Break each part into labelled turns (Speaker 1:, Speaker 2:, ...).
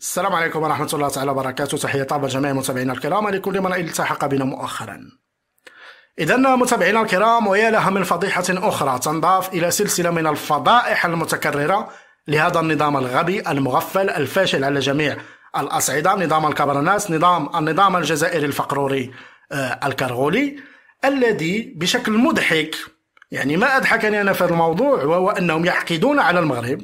Speaker 1: السلام عليكم ورحمة الله تعالى وبركاته تحية طابة جميع متابعينا الكرام لكل من التحق بنا مؤخرا إذا متابعينا الكرام ويا لها من فضيحة أخرى تنضاف إلى سلسلة من الفضائح المتكررة لهذا النظام الغبي المغفل الفاشل على جميع الأصعدة نظام الكبرناس نظام النظام الجزائري الفقروري آه، الكرغولي الذي بشكل مضحك يعني ما أضحكني أنا في الموضوع وهو أنهم يحقدون على المغرب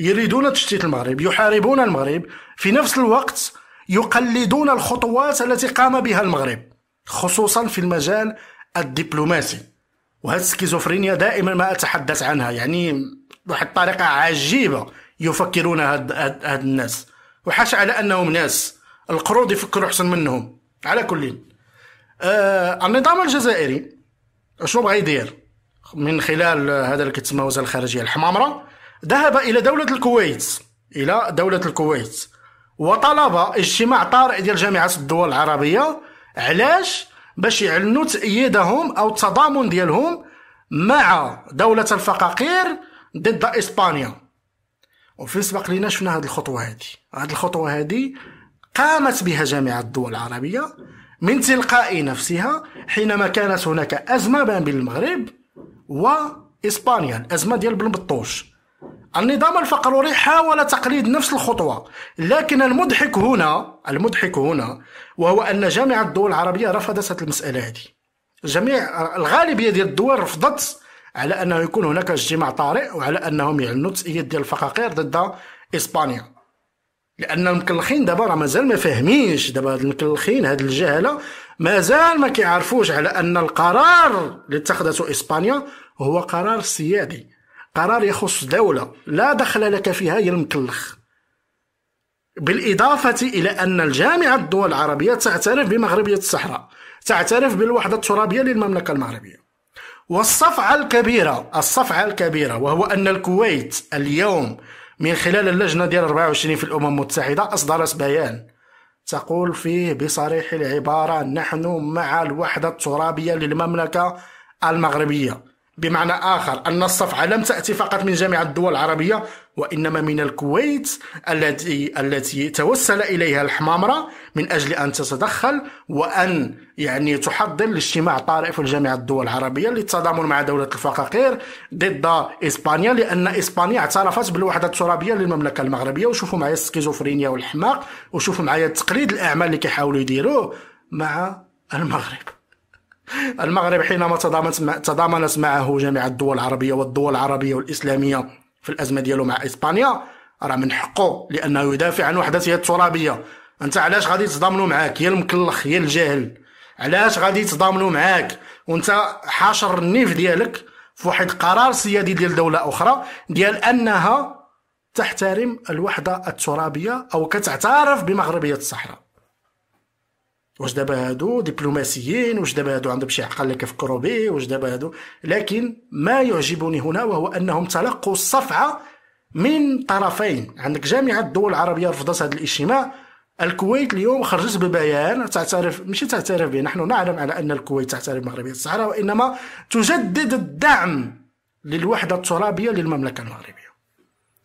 Speaker 1: يريدون تشتيت المغرب يحاربون المغرب في نفس الوقت يقلدون الخطوات التي قام بها المغرب خصوصا في المجال الدبلوماسي وهذه السكيزوفرينيا دائما ما أتحدث عنها يعني واحد الطريقة عجيبة يفكرون هاد, هاد, هاد الناس وحاش على أنهم ناس القروض يفكروا أحسن منهم على كل آه النظام الجزائري شنو بغا يدير من خلال هذا اللي كتسمى وزاره الخارجيه الحمامره ذهب إلى دولة الكويت إلى دولة الكويت وطلب اجتماع طارئ ديال جامعة الدول العربية علاش باش يعلنوا تأييدهم أو التضامن ديالهم مع دولة الفقاقير ضد إسبانيا وفي سبق لينا شفنا هذه الخطوة هذه هذه الخطوة هذه قامت بها جامعة الدول العربية من تلقاء نفسها حينما كانت هناك أزمة بين المغرب وإسبانيا الأزمة ديال بن بطوش النظام الفقروري حاول تقليد نفس الخطوة لكن المضحك هنا المضحك هنا وهو أن جامعة الدول العربية رفضت المسألة هذه جميع الغالبية ديال الدول رفضت على أنه يكون هناك اجتماع طارئ وعلى أنهم يعلنوا تسئيات ديال الفقاقير ضد إسبانيا لان المكلخين دابا راه مازال ما فاهمينش دابا هاد المكلخين هاد الجهله مازال ما كيعرفوش على ان القرار اللي اتخذته اسبانيا هو قرار سيادي قرار يخص دولة لا دخل لك فيها هي المكلخ بالإضافة إلى أن الجامعة الدول العربية تعترف بمغربية الصحراء تعترف بالوحدة الترابية للمملكة المغربية والصفعة الكبيرة الصفعة الكبيرة وهو أن الكويت اليوم من خلال اللجنة ديال 24 في الأمم المتحدة أصدرت بيان تقول فيه بصريح العبارة نحن مع الوحدة الترابية للمملكة المغربية بمعنى آخر أن الصفعة لم تأتي فقط من جامعة الدول العربية وإنما من الكويت التي التي توسل إليها الحمامرة من أجل أن تتدخل وأن يعني تحضر لاجتماع طارئ في جامعة الدول العربية للتضامن مع دولة الفقاقير ضد إسبانيا لأن إسبانيا اعترفت بالوحدة الترابية للمملكة المغربية وشوفوا معايا السكيزوفرينيا والحماق وشوفوا معايا تقليد الأعمال اللي كيحاولوا يديروه مع المغرب المغرب حينما تضامنت مع تضامنت معه جميع الدول العربيه والدول العربيه والاسلاميه في الازمه ديالو مع اسبانيا راه من حقه لانه يدافع عن وحدتها الترابيه انت علاش غادي تضامنوا معاك يا المكلخ يا الجاهل علاش غادي تضامنوا معاك وانت حاشر النيف ديالك في واحد قرار سيادي ديال دوله اخرى ديال انها تحترم الوحده الترابيه او كتعترف بمغربيه الصحراء واش دابا هادو دبلوماسيين واش دابا هادو عندهم شي عقل كيفكروا به واش دابا هادو لكن ما يعجبني هنا وهو انهم تلقوا الصفعه من طرفين عندك جامعه الدول العربيه رفضت هذا الاجتماع الكويت اليوم خرجت ببيان تعترف ماشي تعترف به نحن نعلم على ان الكويت تعترف بمغربيه الصحراء وانما تجدد الدعم للوحده الترابيه للمملكه المغربيه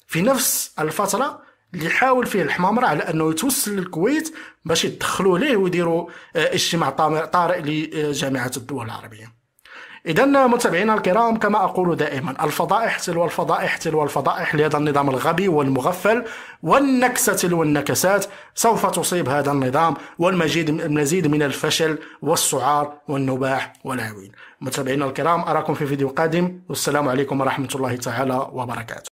Speaker 1: في نفس الفتره اللي حاول فيه الحمامره على انه يتوصل للكويت باش يدخلوا ليه ويديروا آه، اجتماع طارئ لجامعه الدول العربيه اذا متابعينا الكرام كما اقول دائما الفضائح تلو الفضائح تلو الفضائح لهذا النظام الغبي والمغفل والنكسه تلو النكسات سوف تصيب هذا النظام والمزيد المزيد من الفشل والسعار والنباح والعوين متابعينا الكرام اراكم في فيديو قادم والسلام عليكم ورحمه الله تعالى وبركاته